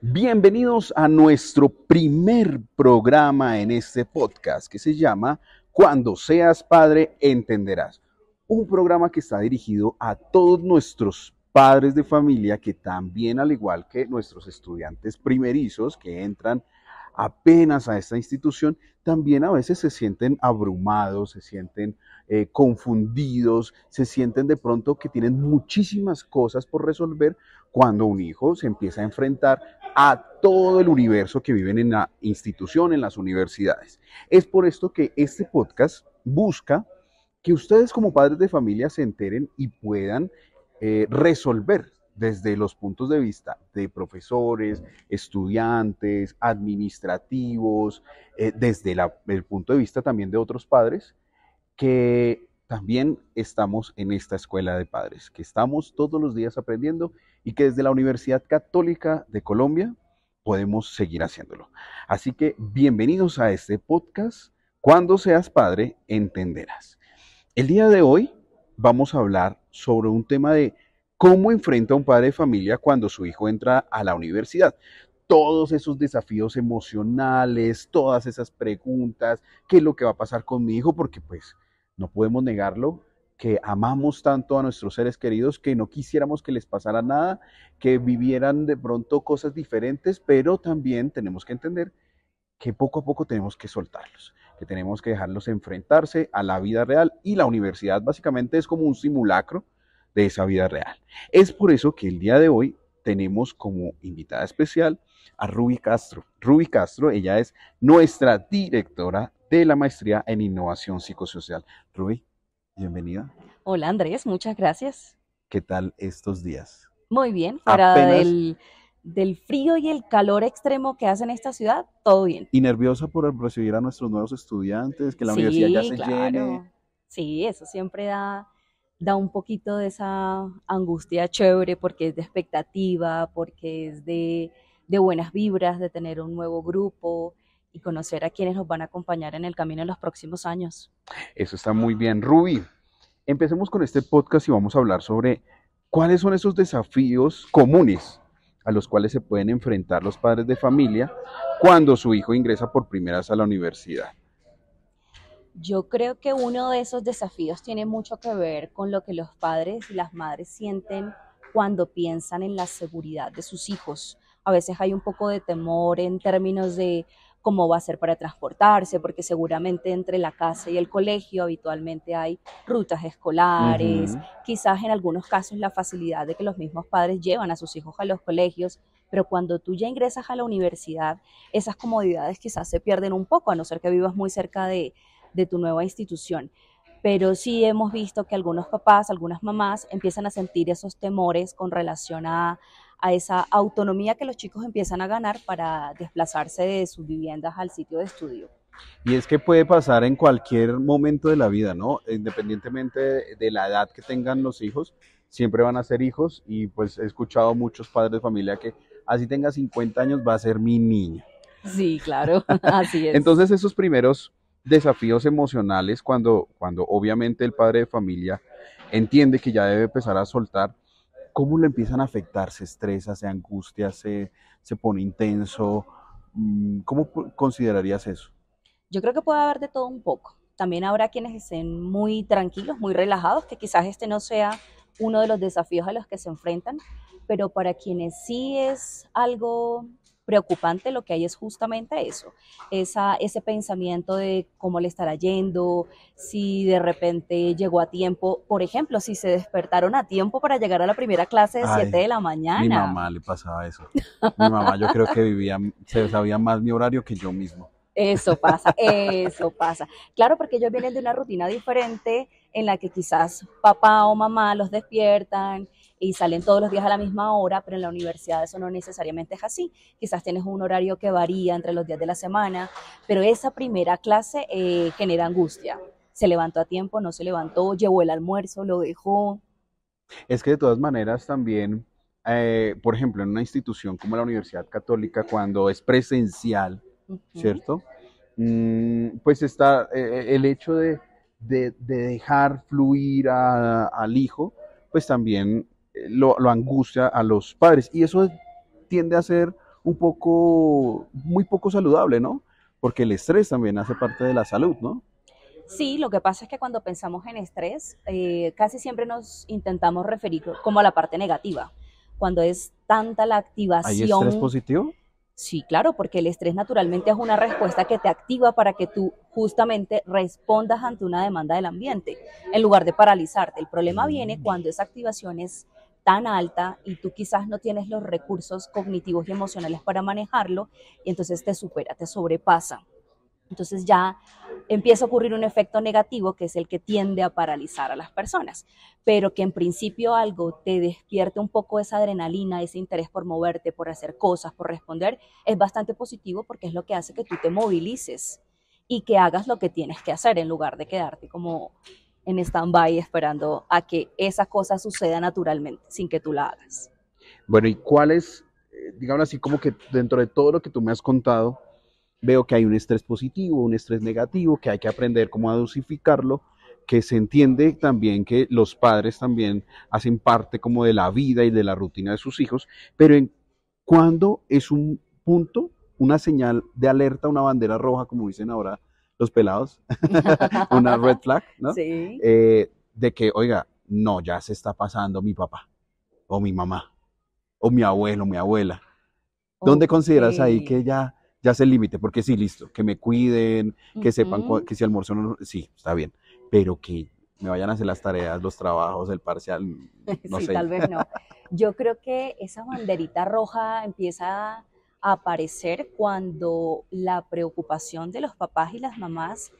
Bienvenidos a nuestro primer programa en este podcast que se llama Cuando seas padre entenderás. Un programa que está dirigido a todos nuestros padres de familia que también al igual que nuestros estudiantes primerizos que entran apenas a esta institución, también a veces se sienten abrumados, se sienten eh, confundidos, se sienten de pronto que tienen muchísimas cosas por resolver cuando un hijo se empieza a enfrentar a todo el universo que viven en la institución, en las universidades. Es por esto que este podcast busca que ustedes como padres de familia se enteren y puedan eh, resolver desde los puntos de vista de profesores, estudiantes, administrativos, eh, desde el punto de vista también de otros padres, que también estamos en esta escuela de padres, que estamos todos los días aprendiendo y que desde la Universidad Católica de Colombia podemos seguir haciéndolo. Así que bienvenidos a este podcast. Cuando seas padre, entenderás. El día de hoy vamos a hablar sobre un tema de cómo enfrenta un padre de familia cuando su hijo entra a la universidad todos esos desafíos emocionales, todas esas preguntas, qué es lo que va a pasar con mi hijo, porque pues no podemos negarlo, que amamos tanto a nuestros seres queridos que no quisiéramos que les pasara nada, que vivieran de pronto cosas diferentes, pero también tenemos que entender que poco a poco tenemos que soltarlos, que tenemos que dejarlos enfrentarse a la vida real y la universidad básicamente es como un simulacro de esa vida real. Es por eso que el día de hoy tenemos como invitada especial a Ruby Castro. Ruby Castro, ella es nuestra directora de la maestría en innovación psicosocial. Rubí, bienvenida. Hola Andrés, muchas gracias. ¿Qué tal estos días? Muy bien, para el del, frío y el calor extremo que hace en esta ciudad, todo bien. Y nerviosa por recibir a nuestros nuevos estudiantes, que la universidad ya se claro. Sí, eso siempre da, da un poquito de esa angustia chévere porque es de expectativa, porque es de, de buenas vibras, de tener un nuevo grupo, y conocer a quienes nos van a acompañar en el camino en los próximos años. Eso está muy bien. Ruby, empecemos con este podcast y vamos a hablar sobre cuáles son esos desafíos comunes a los cuales se pueden enfrentar los padres de familia cuando su hijo ingresa por primera vez a la universidad. Yo creo que uno de esos desafíos tiene mucho que ver con lo que los padres y las madres sienten cuando piensan en la seguridad de sus hijos. A veces hay un poco de temor en términos de cómo va a ser para transportarse, porque seguramente entre la casa y el colegio habitualmente hay rutas escolares, quizás en algunos casos la facilidad de que los mismos padres llevan a sus hijos a los colegios, pero cuando tú ya ingresas a la universidad, esas comodidades quizás se pierden un poco, a no ser que vivas muy cerca de tu nueva institución pero sí hemos visto que algunos papás, algunas mamás empiezan a sentir esos temores con relación a, a esa autonomía que los chicos empiezan a ganar para desplazarse de sus viviendas al sitio de estudio. Y es que puede pasar en cualquier momento de la vida, ¿no? Independientemente de la edad que tengan los hijos, siempre van a ser hijos y pues he escuchado a muchos padres de familia que así tenga 50 años va a ser mi niña. Sí, claro, así es. Entonces esos primeros desafíos emocionales cuando, cuando obviamente el padre de familia entiende que ya debe empezar a soltar, cómo lo empiezan a afectar, se estresa, se angustia, se, se pone intenso. Mm, ¿Cómo considerarías eso? Yo creo que puede haber de todo un poco. También habrá quienes estén muy tranquilos, muy relajados, que quizás este no sea uno de los desafíos a los que se enfrentan, pero para quienes sí es algo preocupante lo que hay es justamente eso, esa, ese pensamiento de cómo le estará yendo, si de repente llegó a tiempo, por ejemplo, si se despertaron a tiempo para llegar a la primera clase de 7 de la mañana. Mi mamá le pasaba eso. Mi mamá yo creo que vivía, se sabía más mi horario que yo mismo. Eso pasa, eso pasa. Claro, porque ellos vienen de una rutina diferente en la que quizás papá o mamá los despiertan, y salen todos los días a la misma hora, pero en la universidad eso no necesariamente es así. Quizás tienes un horario que varía entre los días de la semana, pero esa primera clase eh, genera angustia. Se levantó a tiempo, no se levantó, llevó el almuerzo, lo dejó. Es que de todas maneras también, eh, por ejemplo, en una institución como la Universidad Católica, cuando es presencial, ¿cierto? Mm, pues está eh, el hecho de, dejar fluir al hijo, pues también lo, angustia a los padres. Y eso tiende a ser un poco, muy poco saludable, ¿no? Porque el estrés también hace parte de la salud, ¿no? Sí, lo que pasa es que cuando pensamos en estrés, eh, casi siempre nos intentamos referir como a la parte negativa. Cuando es tanta la activación. ¿Hay estrés positivo? Sí, claro, porque el estrés naturalmente es una respuesta que te activa para que tú justamente respondas ante una demanda del ambiente, en lugar de paralizarte. El problema viene mm. cuando esa activación es tan alta y tú quizás no tienes los recursos cognitivos y emocionales para manejarlo y entonces te supera, te sobrepasa. Entonces ya empieza a ocurrir un efecto negativo que es el que tiende a paralizar a las personas, pero que en principio algo te despierte un poco esa adrenalina, ese interés por moverte, por hacer cosas, por responder, es bastante positivo porque es lo que hace que tú te movilices y que hagas lo que tienes que hacer en lugar de quedarte como en stand-by esperando a que esa cosa suceda naturalmente, sin que tú la hagas. Bueno, ¿y cuál es, eh, digamos así, como que dentro de todo lo que tú me has contado, veo que hay un estrés positivo, un estrés negativo, que hay que aprender cómo a que se entiende también que los padres también hacen parte como de la vida y de la rutina de sus hijos, pero en cuándo es un punto, una señal de alerta, una bandera roja, como dicen ahora los pelados, una red flag, ¿no? Sí. Eh, de que, oiga, no, ya se está pasando mi papá, o mi mamá, o mi abuelo, mi abuela. ¿Dónde consideras ahí que ya, ya es el límite? Porque sí, listo, que me cuiden, que sepan que si almuerzo no, sí, está bien, pero que me vayan a hacer las tareas, los trabajos, el parcial, no sí, tal vez no. Yo creo que esa banderita roja empieza aparecer cuando la preocupación de los papás y las mamás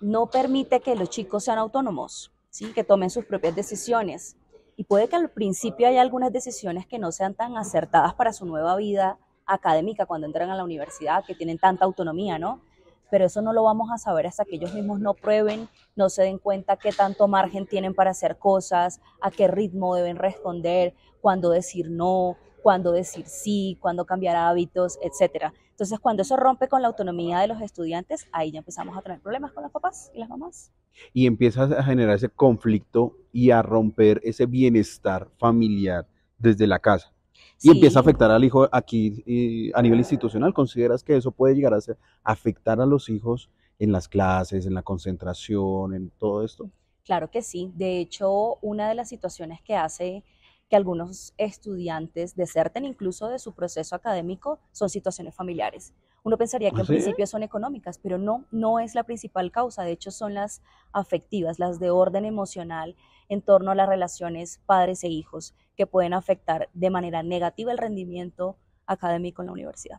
no permite que los chicos sean autónomos, ¿sí? que tomen sus propias decisiones. Y puede que al principio haya algunas decisiones que no sean tan acertadas para su nueva vida académica cuando entran a la universidad, que tienen tanta autonomía, ¿no? Pero eso no lo vamos a saber hasta que ellos mismos no prueben, no se den cuenta qué tanto margen tienen para hacer cosas, a qué ritmo deben responder, cuándo decir no, cuándo decir sí, cuándo cambiar hábitos, etc. Entonces, cuando eso rompe con la autonomía de los estudiantes, ahí ya empezamos a tener problemas con los papás y las mamás. Y empieza a generar ese conflicto y a romper ese bienestar familiar desde la casa. Y empieza a afectar al hijo aquí eh, a nivel institucional. ¿Consideras que eso puede llegar a afectar a los hijos en las clases, en la concentración, en todo esto? Claro que sí. De hecho, una de las situaciones que hace algunos estudiantes deserten incluso de su proceso académico son situaciones familiares. Uno pensaría que en principio son económicas, pero no, no es la principal causa. De hecho, son las afectivas, las de orden emocional en torno a las relaciones padres e hijos, que pueden afectar de manera negativa el rendimiento académico en la universidad.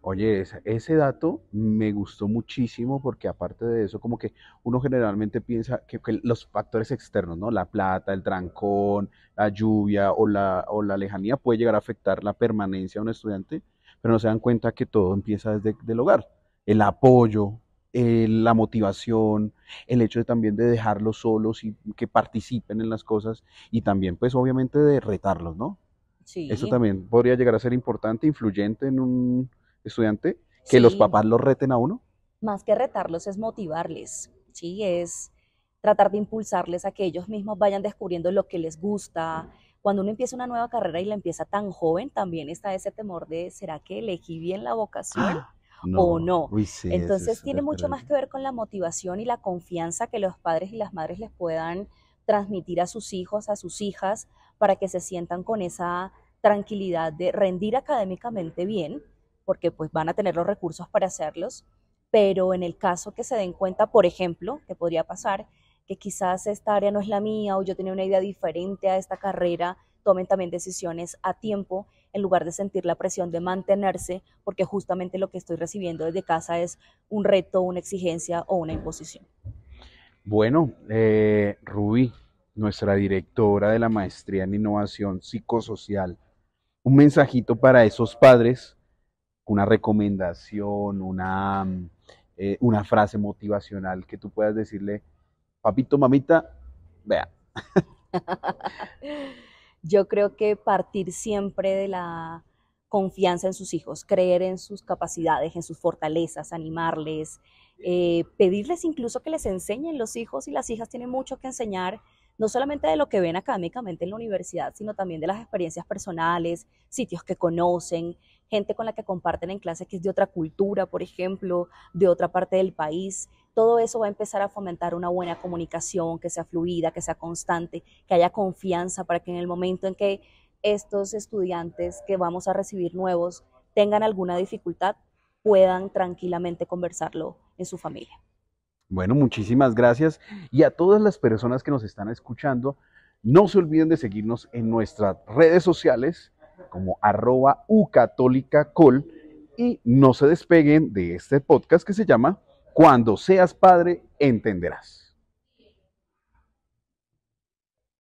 Oye, ese, dato me gustó muchísimo porque aparte de eso, como que uno generalmente piensa que, los factores externos, ¿no? La plata, el trancón, la lluvia o la, o la, lejanía puede llegar a afectar la permanencia de un estudiante, pero no se dan cuenta que todo empieza desde el hogar. El apoyo, la motivación, el hecho de también de dejarlos solos y que participen en las cosas y también pues obviamente de retarlos, ¿no? Eso también podría llegar a ser importante, influyente en un estudiante, que los papás los reten a uno. Más que retarlos es motivarles, sí, es tratar de impulsarles a que ellos mismos vayan descubriendo lo que les gusta. Cuando uno empieza una nueva carrera y la empieza tan joven, también está ese temor de, ¿será que elegí bien la vocación? ¡Ah! o no. Entonces tiene mucho más que ver con la motivación y la confianza que los padres y las madres les puedan transmitir a sus hijos, a sus hijas, para que se sientan con esa tranquilidad de rendir académicamente bien, porque pues van a tener los recursos para hacerlos, pero en el caso que se den cuenta, por ejemplo, que podría pasar que quizás esta área no es la mía o yo tenía una idea diferente a esta carrera, tomen también decisiones a tiempo en lugar de sentir la presión de mantenerse, porque justamente lo que estoy recibiendo desde casa es un reto, una exigencia o una imposición. Bueno, eh, Rubí, nuestra directora de la maestría en innovación psicosocial, un mensajito para esos padres, una recomendación, una, eh, una frase motivacional que tú puedas decirle, papito, mamita, vea. Yo creo que partir siempre de la confianza en sus hijos, creer en sus capacidades, en sus fortalezas, animarles, eh, pedirles incluso que les enseñen. Los hijos y las hijas tienen mucho que enseñar no solamente de lo que ven académicamente en la universidad, sino también de las experiencias personales, sitios que conocen, gente con la que comparten en clase que es de otra cultura, por ejemplo, de otra parte del país. Todo eso va a empezar a fomentar una buena comunicación, que sea fluida, que sea constante, que haya confianza para que en el momento en que estos estudiantes que vamos a recibir nuevos tengan alguna dificultad, puedan tranquilamente conversarlo en su familia. Bueno, muchísimas gracias y a todas las personas que nos están escuchando, no se olviden de seguirnos en nuestras redes sociales como arroba ucatolicacol y no se despeguen de este podcast que se llama Cuando seas padre, entenderás.